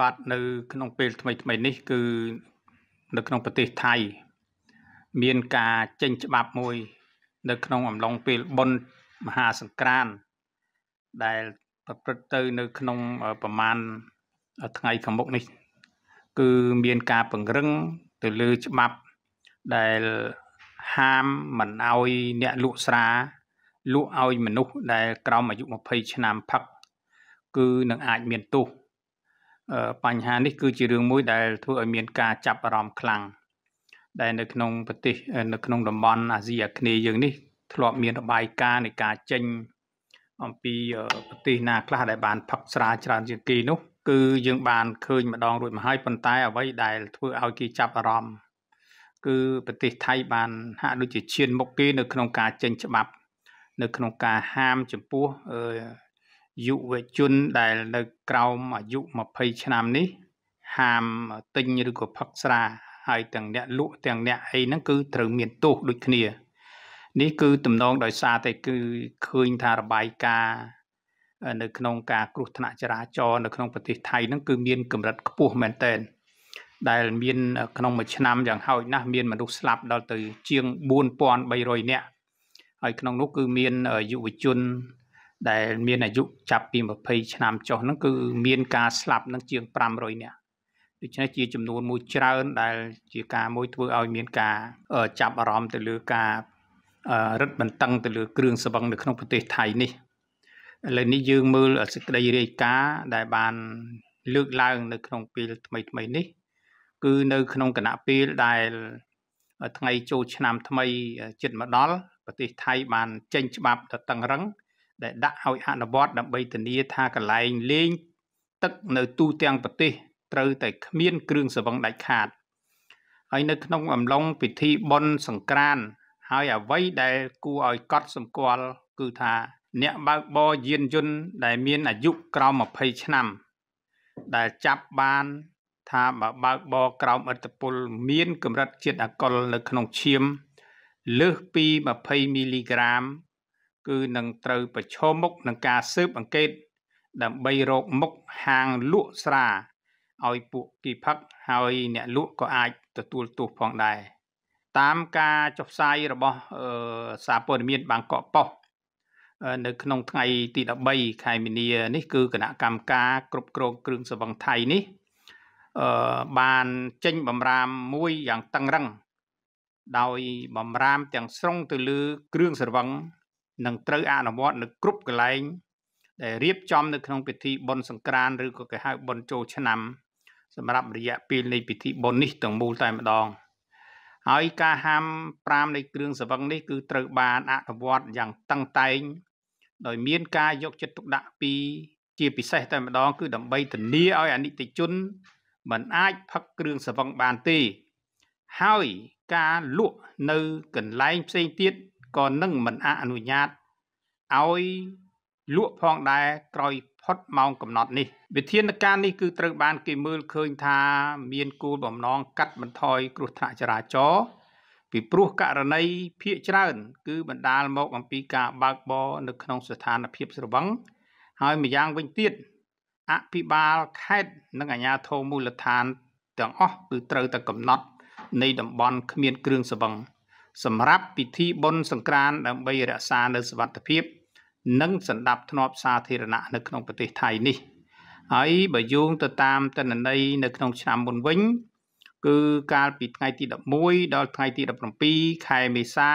បាទនៅក្នុងពេលថ្មីថ្មីនេះ គឺនៅក្នុងប្រទេសថៃមានការចេញច្បាប់មួយ នៅ ក្នុងអំឡុងពេលបុណ្យមហាសង្ក្រាន្តដែលប្រព្រឹត្តទៅនៅ ក្នុងប្រមាណថ្ងៃខាងមុខនេះ គឺមានការពង្រឹងទៅលើច្បាប់ដែលហាមមិនឲ្យអ្នកលក់ស្រាលក់ឲ្យមនុស្សដែល ក្រោមអាយុ20ឆ្នាំផឹកគឺនឹងអាចមានទោសបញ្ហានេះ គឺជារឿងមួយដែលធ្វើឲ្យមានការចាប់អារម្មណ៍ខ្លាំងដែលនៅក្នុងប្រទេសនៅក្នុងតំបន់អាស៊ីអាគ្នេយ៍យើងនេះធ្លាប់មានរបាយការណ៍នៃការចេញអំពីប្រទេសណាខ្លះដែលបានផឹកស្រាច្រើនជាងគេនោះគឺយើងបានឃើញម្ដងរួចមកហើយប៉ុន្តែអ្វីដែលធ្វើឲ្យគេចាប់អារម្មណ៍គឺប្រទេសថៃបានហាក់ដូចជាឈានមុខគេនៅក្នុងការចេញច្បាប់នៅក្នុងការហាមចំពោះយុវជនដែលនៅក្រោមអាយុ20ឆ្នាំនេះ ហាមទិញឬក៏ផឹកស្រាហើយទាំងអ្នកលក់ទាំងអ្នកអីហ្នឹងគឺត្រូវមាន ទោសដូចគ្នានេះគឺតំណងដោយសារតែគឺឃើញថារបាយការណ៍នៅក្នុងការគ្រោះថ្នាក់ចរាចរណ៍នៅក្នុងប្រទេសថៃហ្នឹងគឺមាន កម្រិតខ្ពស់មែនទែនដែលមានក្នុងមួយឆ្នាំយ៉ាងហោចណាស់មាន មនុស្សស្លាប់ដល់ទៅ ជាង4300នាក់ហើយក្នុងនោះគឺមានយុវជនដែលមានអាយុចាប់ពី20ឆ្នាំចុះហ្នឹងគឺមានការស្លាប់នឹងជាង500នាក់ដូច្នេះជាចំនួនមួយច្រើន ដែលជាការមួយធ្វើឲ្យមានការចាប់អារម្មណ៍ទៅលើការរឹតបន្តឹងទៅលើគ្រឿងសង្វឹងនៅក្នុងប្រទេសថៃនេះឥឡូវនេះយើងមើលសេចក្តីរាយការណ៍ដែលបានលើកឡើង នៅក្នុងពេលថ្មីថ្មីនេះ គឺនៅក្នុងគណៈពេលដែលថ្ងៃចូលឆ្នាំថ្មីចិត្តមកដល់ប្រទេសថៃបាន ចេញច្បាប់ទៅតឹងរឹងដែលដាក់ឲ្យអនុវត្តដើម្បីធានាថាកន្លែងលេងទឹកនៅទូទាំងប្រទេសត្រូវតែគ្មានគ្រឿងសង្វឹងដាច់ខាតហើយនៅក្នុងអំឡុងពិធីបុណ្យសង្ក្រាន្តហើយអ្វីដែល គួរឲ្យកត់សម្គាល់គឺថា អ្នកបើកបរយានយន្តដែលមានអាយុក្រោម20ឆ្នាំដែលចាប់បានថាបើបើកបរក្រោមឥទ្ធិពលមាន កម្រិតជាតិអាល់កុលនៅក្នុងឈាមលើសពី20មីលីក្រាមគឺនឹងត្រូវប្រឈមមុខនឹងការស៊ើបអង្កេត ដើម្បីរកមុខហាងលក់ស្រាឲ្យពួកគីផឹកហើយអ្នកលក់ក៏អាចទទួលទោសផងដែរតាមការចុះផ្សាយរបស់សារព័ត៌មានបាងកកប៉ុស្តិ៍នៅ ក្នុងថ្ងៃទី13ខែមីនានេះគឺគណៈកម្មការគ្រប់គ្រងគ្រឿងសង្វឹងថៃនេះអឺបានចេញបំរាមមួយយ៉ាងតឹងរឹង ដោយបំរាមទាំងស្រុងទៅលើគ្រឿងសង្វឹងនឹងត្រូវអនុវត្តនៅគ្រប់កន្លែងដែលរៀបចំនៅក្នុងពិធីបុណ្យសង្ក្រាន្តឬក៏គេហៅបុណ្យចូលឆ្នាំ សម្រាប់រយៈពេលនៃពិធីបុណ្យនេះទាំងមូលតែម្ដង ហើយការហាម5នៃគ្រឿងសង្វឹងនេះ គឺត្រូវបានអនុវត្តយ៉ាងតឹងតែង ដោយ មាន ការយកចិត្តទុកដាក់ពីជាពិសេសតែម្ដង គឺដើម្បីធានាឲ្យអនិច្ចជនមិនអាចផឹកគ្រឿងសង្វឹងបានទេហើយការលក់នៅកន្លែងផ្សេងទៀតក៏នឹងមិនអនុញ្ញាតឲ្យលក់ផងដែរក្រោយផុតម៉ោងកំណត់នេះវិធានការនេះគឺត្រូវបានគេមើលឃើញថា មានគោលបំណងកាត់បន្ថយគ្រោះថ្នាក់ចរាចរណ៍ពីព្រោះករណីភ ieck ច្រើន គឺបណ្ដាលមកអំពីការបើកបរនៅក្នុងស្ថានភាពស្រវឹងហើយម្យ៉ាងវិញទៀតអភិបាលខេត្តនិងអាជ្ញាធរមូលដ្ឋានទាំងអស់គឺត្រូវតែកំណត់ នៃតំបន់គ្មានគ្រឿងស្រវឹងសម្រាប់ពិធីបុណ្យសង្ក្រាន្តដើម្បីរក្សានៅ សវត្ថភាពនិងសន្តាប់ធ្នាប់សាធារណៈនៅក្នុងប្រទេសថៃនេះ ហើយបើយោងទៅតាមតនន័យនៅក្នុងឆ្នាំមុនវិញ គឺកាលពីថ្ងៃទី11ដល់ថ្ងៃទី17ខែមេសា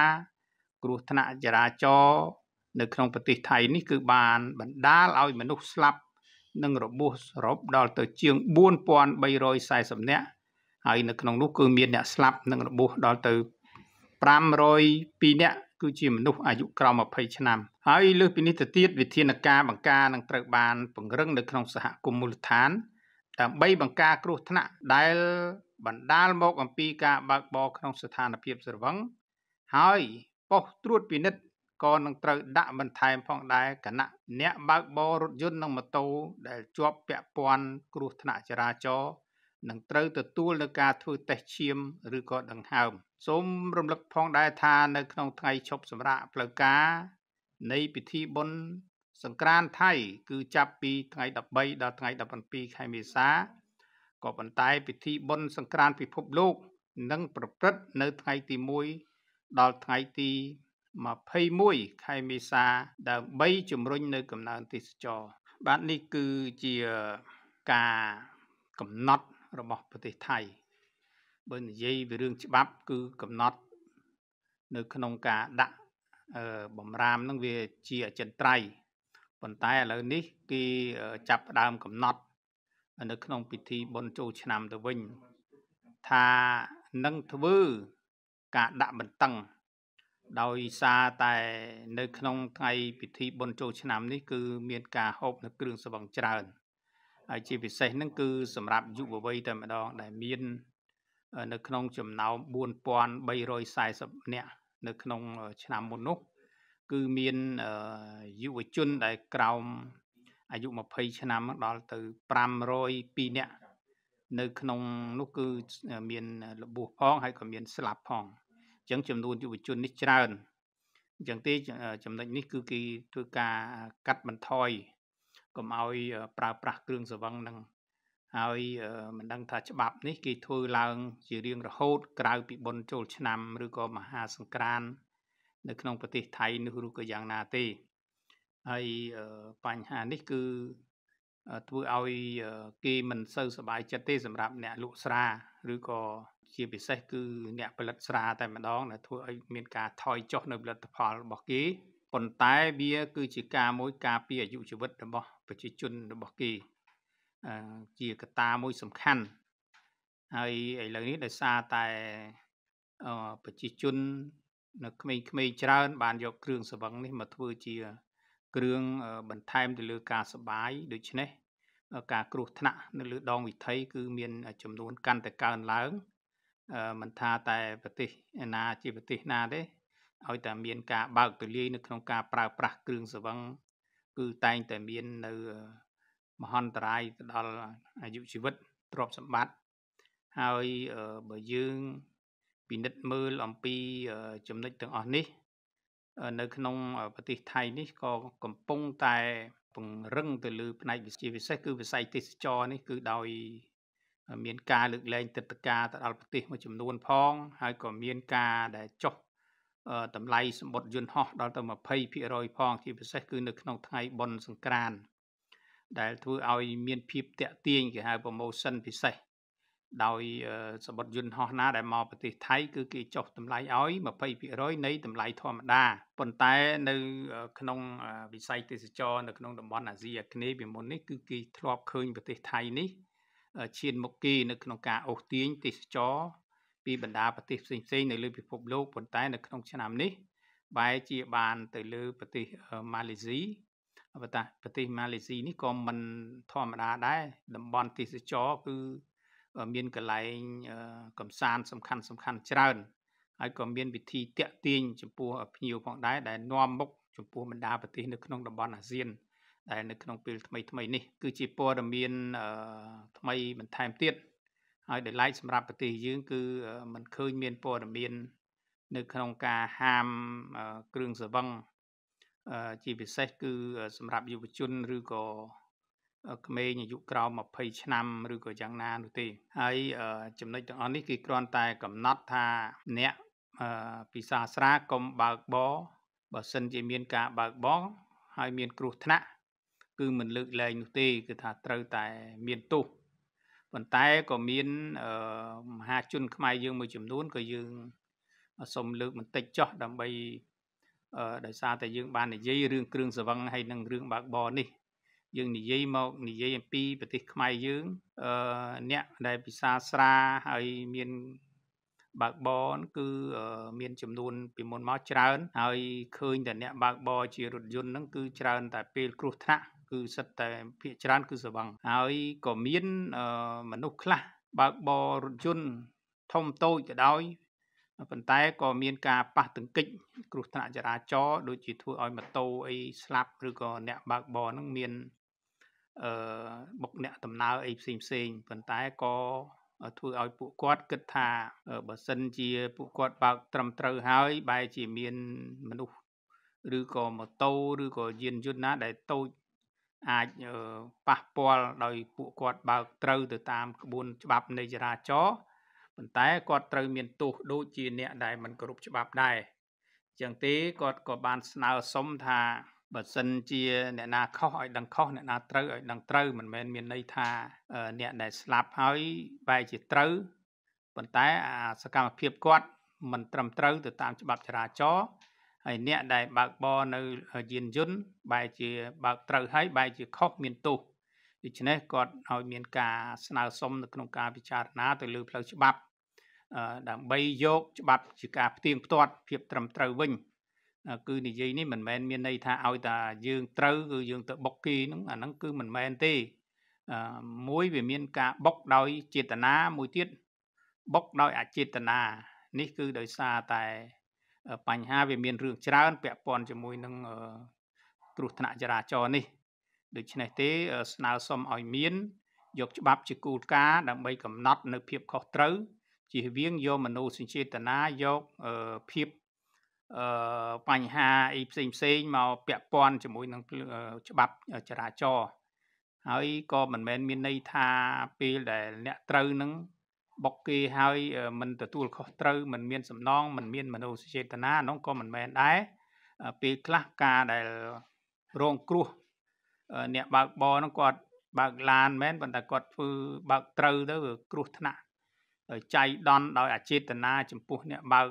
គ្រោះថ្នាក់ចរាចរណ៍នៅក្នុងប្រទេសថៃនេះគឺបានបណ្ដាលឲ្យមនុស្សស្លាប់និងរបួសសរុបដល់ទៅជាង4340នាក់ហើយនៅក្នុងនោះគឺមានអ្នកស្លាប់និងរបួសដល់ទៅ502នាក់គឺជាមនុស្សអាយុក្រោម20ឆ្នាំ ហើយលើសពីនេះទៅទៀតវិធានការបង្ការនឹងត្រូវបាន ពង្រឹងនៅក្នុងសហគមន៍មូលដ្ឋានដើម្បីបង្ការគ្រោះថ្នាក់ដែល បណ្ដាលមកអំពីការបើកបរក្នុងស្ថានភាពស្រវឹងហើយប៉ុស្តិ៍ត្រួតពិនិត្យក៏នឹងត្រូវដាក់បន្ថែមផងដែរគណៈអ្នកបើកបររថយន្តនិងម៉ូតូដែលជាប់ពាក់ព័ន្ធគ្រោះថ្នាក់ចរាចរណ៍នឹងត្រូវទទួលនឹងការធ្វើតេស្តឈាមឬក៏ដង្ហើមសូមរំលឹកផងដែរថានៅក្នុងថ្ងៃឈប់សម្រាកផ្លូវការនៃពិធីបុណ្យសង្ក្រាន្តថៃគឺចាប់ពីថ្ងៃ13ដល់ថ្ងៃ17ខែមេសាក៏ប៉ុន្តែ ពិធីបុណ្យសង្ក្រាន្តពិភពលោកនឹងប្រព្រឹត្តនៅថ្ងៃទី1ដល់ថ្ងៃទី21ខែមេសា ដើម្បីជំរុញនៅកំណើនទេសចរបាទនេះគឺជាការកំណត់របស់ប្រទេសថៃបើនិយាយពីរឿងច្បាប់គឺកំណត់នៅក្នុងការដាក់បំរាមនឹងវាជាអចិន្ត្រៃយ៍ប៉ុន្តែឥឡូវនេះគេចាប់ផ្ដើមកំណត់នៅ ក្នុង ពិធីបុណ្យចូលឆ្នាំទៅវិញ ថានឹងធ្វើការដាក់បន្ទឹងដោយសារតែ នៅក្នុងថ្ងៃពិធីបុណ្យចូលឆ្នាំនេះគឺមានការហូបនៅគ្រឿងសង្វឹងច្រើន។ហើយជាពិសេសហ្នឹងគឺសម្រាប់យុវវ័យតែម្ដងដែលមាន នៅក្នុងចំណោម4340នាក់នៅ ក្នុងឆ្នាំមុននោះគឺមានយុវជនដែលក្រោមអាយុ20ឆ្នាំដល់ទៅ502នាក់នៅក្នុងនោះគឺមានរបួសផងហើយក៏មាន ស្លាប់ផងអញ្ចឹងចំនួនយុវជននេះច្រើនអញ្ចឹងទេចំណុចនេះគឺគេធ្វើការកាត់បន្ថយកុំឲ្យ ប្រើប្រាស់គ្រឿងសង្វឹងនឹងហើយមិនដឹងថាច្បាប់នេះគេធ្វើឡើងជារៀងរហូត ក្រៅពីបុណ្យចូលឆ្នាំ ឬក៏មហាសង្ក្រាន្តនៅ ក្នុងប្រទេសថៃនោះឬក៏យ៉ាងណាទេហើយបញ្ហានេះគឺធ្វើឲ្យគេមិនសូវសប្បាយចិត្តទេសម្រាប់អ្នកលក់ស្រាឬក៏ជាពិសេស គឺ អ្នកផលិតស្រាតែម្ដងដែលធ្វើឲ្យមានការថយចុះ នៅផលិតផលរបស់គេប៉ុន្តែវា គឺជាការមួយការពារអាយុជីវិតរបស់ប្រជាជនរបស់គេជាកត្តាមួយសំខាន់ហើយឥឡូវនេះដោយសារតែប្រជាជន នៅក្មេងៗច្រើនបានយកគ្រឿងសង្វឹងនេះមកធ្វើជាគ្រឿងបន្ថែមទៅលើ ការសបាយដូច្នេះការគ្រោះថ្នាក់នៅលើដងវិថី គឺមាន ចំនួន កាន់តែកើនឡើងមិនថាតែប្រទេសណាជាប្រទេសណាទេឲ្យតែមានការបើកទូលាយនៅក្នុងការប្រើប្រាស់គ្រឿងសង្វឹងគឺតែងតែមាននៅមហន្តរាយទៅដល់អាយុជីវិតទ្រព្យសម្បត្តិហើយបើយើងពិនិត្យមើលអំពីចំណុចទាំងអស់នេះនៅក្នុងប្រទេសថៃនេះក៏កំពុងតែ ពង្រឹងទៅលើផ្នែកវិជាពិសេសគឺវិស័យទេសចរនេះ គឺដោយ មានការលើកលែងទឹកតកាទៅដល់ប្រទេសមួយចំនួនផង ហើយក៏មានការដែលចុះតម្លៃសម្បត្តិយន្តហោះដល់ទៅ20%ផងជាពិសេស គឺនៅក្នុងថ្ងៃបុណ្យសង្ក្រាន្តដែលធ្វើឲ្យមានភាពតាក់ទាញគេហៅ promotion ពិសេសដោយសម្បត្តិយន្តហោះណាដែលមកប្រទេសថៃ គឺគេចុះតម្លៃឲ្យ20%នៃតម្លៃធម្មតាប៉ុន្តែនៅក្នុងវិស័យទេសចរនៅក្នុងតំបន់អាស៊ីអាគ្នេយ៍ពីមុននេះគឺគេធ្លាប់ឃើញប្រទេសថៃនេះឈានមុខគេនៅក្នុងការអូសទាញទេសចរពីបណ្ដាប្រទេសផ្សេងៗនៅលើពិភពលោកប៉ុន្តែនៅក្នុងឆ្នាំនេះបែរជាបានទៅលើប្រទេសម៉ាឡេស៊ីបើតាប្រទេសម៉ាឡេស៊ីនេះក៏មិនធម្មតាដែរតំបន់ទេសចរគឺមានកន្លែងកំសាន្តសំខាន់សំខាន់ច្រើនហើយក៏មានវិធីតាក់ទាញចំពោះភ្ញៀវផងដែរដែលនាំមុខចំពោះបណ្ដាប្រទេសនៅក្នុងតំបន់អាស៊ានដែលនៅក្នុងពេលថ្មីថ្មីនេះគឺជាព័ត៌មានថ្មីបន្ថែមទៀតអឺហើយដែលឡែកសម្រាប់ប្រទេសយើងគឺมันឃើញមានព័ត៌មាន នៅក្នុងការហាមគ្រឿងសង្វឹងជាពិសេសគឺសម្រាប់យុវជនឬក៏ក្មេងអាយុក្រោម20ឆ្នាំឬក៏យ៉ាងណានោះទេហើយចំណុចទាំងអស់នេះគឺគ្រាន់តែ កំណត់ថាអ្នកពិសាស្រាកុំបើកបរបើសិនជាមានការបើកបរហើយមានគ្រោះថ្នាក់គឺមិនលើកលែងនោះទេគឺថាត្រូវតែ មានទោសប៉ុន្តែក៏មានមហាជនខ្មែរយើងមួយចំនួនក៏យើងសូមលើកបន្តិចចោះដើម្បីដោយសារតែយើងបាននិយាយរឿងគ្រឿងសង្វឹងហើយនិងរឿងបើកបរនេះយើងនិយាយមកនិយាយអំពីប្រទេសខ្មែរយើងអឺអ្នកដែលពិសាស្រាហើយមានបើកបរគឺមាន ចំនួនពីមុនមកច្រើន ហើយឃើញតែអ្នកបើកបរជារថយន្តហ្នឹង គឺច្រើន តែពេលគ្រោះថ្នាក់គឺសិតតែភាកច្រើនគឺសវឹងហើយក៏មានមនុស្សខ្លះបើកបររថយន្តធំតូចក៏ដោយប៉ុន្តែក៏មានការប៉ះទង្គិចគ្រោះថ្នាក់ចរាចរណ៍ដូចជាធ្វើឲ្យម៉ូតូអីស្លាប់ឬក៏អ្នកបើកបរហ្នឹងមានអឺបុកអ្នកដំណើរអីផ្សេងផ្សេងប៉ុន្តែក៏ធ្វើឲ្យពួកគាត់គិតថាបើសិនជា ពួកគាត់បើកត្រឹមត្រូវហើយ បែរជាមានមនុស្សឬក៏ម៉ូតូឬក៏យានយន្តណាដែលតូចអាចប៉ះពាល់ដោយ ពួកគាត់បើកត្រូវ ទៅតាមក្បួនច្បាប់នៃចរាចរណ៍ប៉ុន្តែគាត់ត្រូវមានទោសដូចជាអ្នកដែលមិនគោរពច្បាប់ដែរចឹងទេគាត់ក៏បានស្នើសុំថាបើសិនជាអ្នកណាខុសឲ្យដឹងខុសអ្នកណាត្រូវឲ្យដឹងត្រូវ មិនមែនមានន័យថាអ្នកដែលស្លាប់ហើយ បែរជាត្រូវប៉ុន្តែ អាសកម្មភាពគាត់មិនត្រឹមត្រូវទៅតាម ច្បាប់ចរាចរណ៍ហើយអ្នកដែលបើកបរនៅយានយន្តបែរជាបើកត្រូវហើយបែរជាខុសមានទោសដូច្នេះគាត់ឲ្យមាន ការស្នើសុំនៅក្នុងការពិចារណាទៅលើផ្លូវច្បាប់ដើម្បីយកច្បាប់ជាការផ្ទៀងផ្ទាត់ភាពត្រឹមត្រូវវិញគឺនិយាយនេះមិនមែនមានន័យថាឲ្យតែយើងត្រូវគឺយើងទៅបុកគេហ្នឹងអាហ្នឹងគឺមិនមែនទេមួយវាមានការបុកដោយចេតនាមួយទៀតបុកដោយអចេតនានេះគឺដោយសារតែបញ្ហាវាមានរឿងច្រើនពាក់ព័ន្ធជាមួយនឹងគ្រោះថ្នាក់ចរាចរណ៍នេះដូច្នេះទេ ស្នើសុំឲ្យមាន យក ច្បាប់ជាគោលការណ៍ដើម្បីកំណត់ នៅភាព ខុសត្រូវជៀសវាងយកមនោសញ្ចេតនាយកភាពអឺបញ្ហាអីផ្សេងផ្សេងមកពាក់ព័ន្ធជាមួយនឹងច្បាប់ចរាចរណ៍ហើយក៏មិនមែន មានន័យថាពេលដែលអ្នកត្រូវនឹងបុកគេហើយមិនទទួលខុសត្រូវមិនមានសំណងមិនមានមនោសញ្ចេតនានោះក៏មិនមែនដែរពេលខ្លះការដែលរងគ្រោះ អ្នកបើកបរនោះគាត់ បើកឡានមែនប៉ុន្តែគាត់ធ្វើបើកត្រូវទៅវាគ្រោះថ្នាក់ចៃដន្យដោយអចេតនាចំពោះអ្នកបើក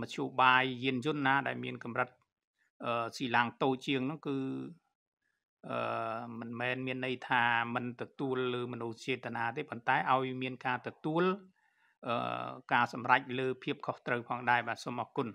មធ្យោបាយយានយន្តណា ដែលមានកម្រិតស៊ីឡាងតូចជាងនោះគឺអឺមិនមែនមានន័យថាមិនទទួលលើ មនុស្សចេតនាទេប៉ុន្តែឲ្យមាន ការទទួលអឺការសម្រេចលើភាពខុសត្រូវផងដែរបាទសូមអរគុណ